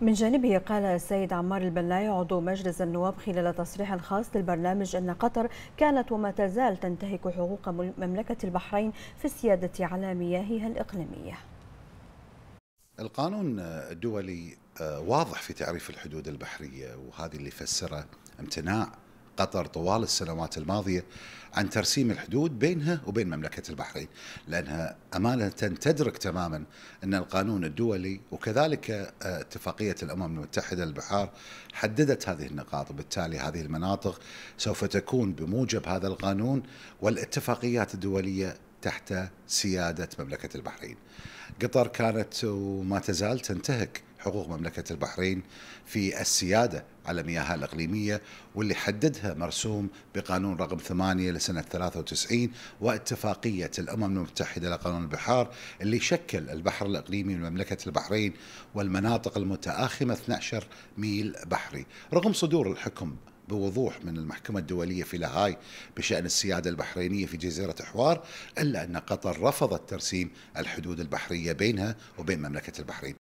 من جانبه قال السيد عمار البلاي عضو مجلس النواب خلال تصريح الخاص للبرنامج أن قطر كانت وما تزال تنتهك حقوق مملكة البحرين في السيادة على مياهها الإقليمية القانون الدولي آه، واضح في تعريف الحدود البحرية وهذه اللي فسره امتناع قطر طوال السنوات الماضية عن ترسيم الحدود بينها وبين مملكة البحرين لأنها أمانة تدرك تماما أن القانون الدولي وكذلك آه، اتفاقية الأمم المتحدة للبحار حددت هذه النقاط وبالتالي هذه المناطق سوف تكون بموجب هذا القانون والاتفاقيات الدولية تحت سيادة مملكة البحرين قطر كانت وما تزال تنتهك حقوق مملكة البحرين في السيادة على مياهها الإقليمية واللي حددها مرسوم بقانون رقم 8 لسنة 93 واتفاقية الأمم المتحدة لقانون البحار اللي شكل البحر الإقليمي من مملكة البحرين والمناطق المتآخمة 12 ميل بحري رغم صدور الحكم بوضوح من المحكمة الدولية في لاهاي بشأن السيادة البحرينية في جزيرة حوار إلا أن قطر رفضت ترسيم الحدود البحرية بينها وبين مملكة البحرين